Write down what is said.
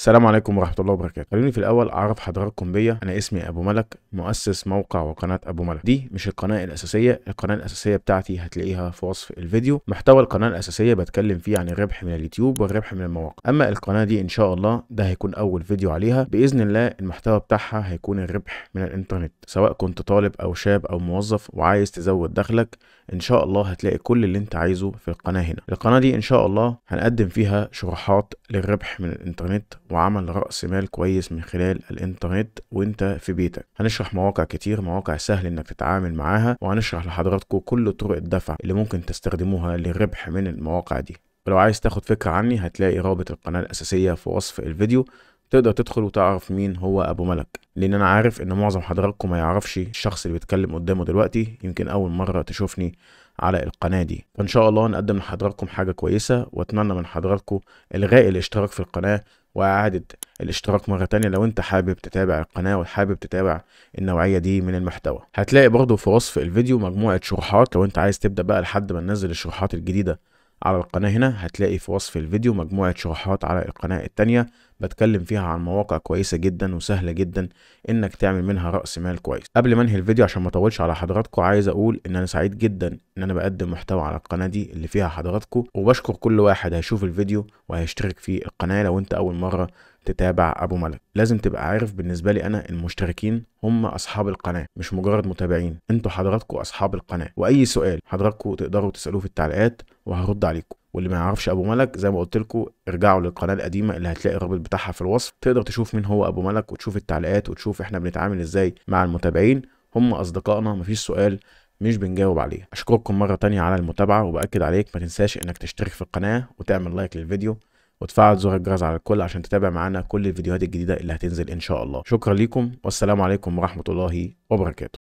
السلام عليكم ورحمة الله وبركاته خليني في الأول أعرف حضراتكم بيا أنا اسمي أبو ملك مؤسس موقع وقناة أبو ملك دي مش القناة الأساسية القناة الأساسية بتاعتي هتلاقيها في وصف الفيديو محتوى القناة الأساسية بتكلم فيه عن الربح من اليوتيوب والربح من المواقع أما القناة دي إن شاء الله ده هيكون أول فيديو عليها بإذن الله المحتوى بتاعها هيكون الربح من الإنترنت سواء كنت طالب أو شاب أو موظف وعايز تزود دخلك إن شاء الله هتلاقي كل اللي أنت عايزه في القناة هنا القناة دي إن شاء الله هنقدم فيها شروحات للربح من الإنترنت وعمل رأس مال كويس من خلال الانترنت وانت في بيتك هنشرح مواقع كتير مواقع سهل انك تتعامل معاها وهنشرح لحضراتكم كل طرق الدفع اللي ممكن تستخدموها للربح من المواقع دي ولو عايز تاخد فكرة عني هتلاقي رابط القناة الأساسية في وصف الفيديو تقدر تدخل وتعرف مين هو ابو ملك لان انا عارف ان معظم حضراتكم ما يعرفش الشخص اللي بيتكلم قدامه دلوقتي يمكن اول مره تشوفني على القناه دي فان شاء الله نقدم لحضراتكم حاجه كويسه واتمنى من حضراتكم الغاء الاشتراك في القناه واعاده الاشتراك مره تانية لو انت حابب تتابع القناه وحابب تتابع النوعيه دي من المحتوى هتلاقي برضو في وصف الفيديو مجموعه شروحات لو انت عايز تبدا بقى لحد ما ننزل الشروحات الجديده على القناة هنا هتلاقي في وصف الفيديو مجموعة شروحات على القناة التانية بتكلم فيها عن مواقع كويسة جدا وسهلة جدا انك تعمل منها رأس مال كويس قبل ما انهي الفيديو عشان ما اطولش على حضراتكم عايز اقول ان انا سعيد جدا ان انا بقدم محتوى على القناة دي اللي فيها حضراتكم وبشكر كل واحد هيشوف الفيديو وهيشترك في القناة لو انت اول مرة تتابع ابو ملك لازم تبقى عارف بالنسبه لي انا المشتركين هم اصحاب القناه مش مجرد متابعين انتوا حضراتكم اصحاب القناه واي سؤال حضراتكم تقدروا تسالوه في التعليقات وهرد عليكم واللي ما يعرفش ابو ملك زي ما قلت لكم ارجعوا للقناه القديمه اللي هتلاقي الرابط بتاعها في الوصف تقدر تشوف مين هو ابو ملك وتشوف التعليقات وتشوف احنا بنتعامل ازاي مع المتابعين هم اصدقائنا مفيش سؤال مش بنجاوب عليه اشكركم مره تانية على المتابعه وباكد عليك ما تنساش انك تشترك في القناه وتعمل لايك للفيديو وتفعل زر الجرس على الكل عشان تتابع معانا كل الفيديوهات الجديدة اللي هتنزل إن شاء الله شكرا ليكم والسلام عليكم ورحمة الله وبركاته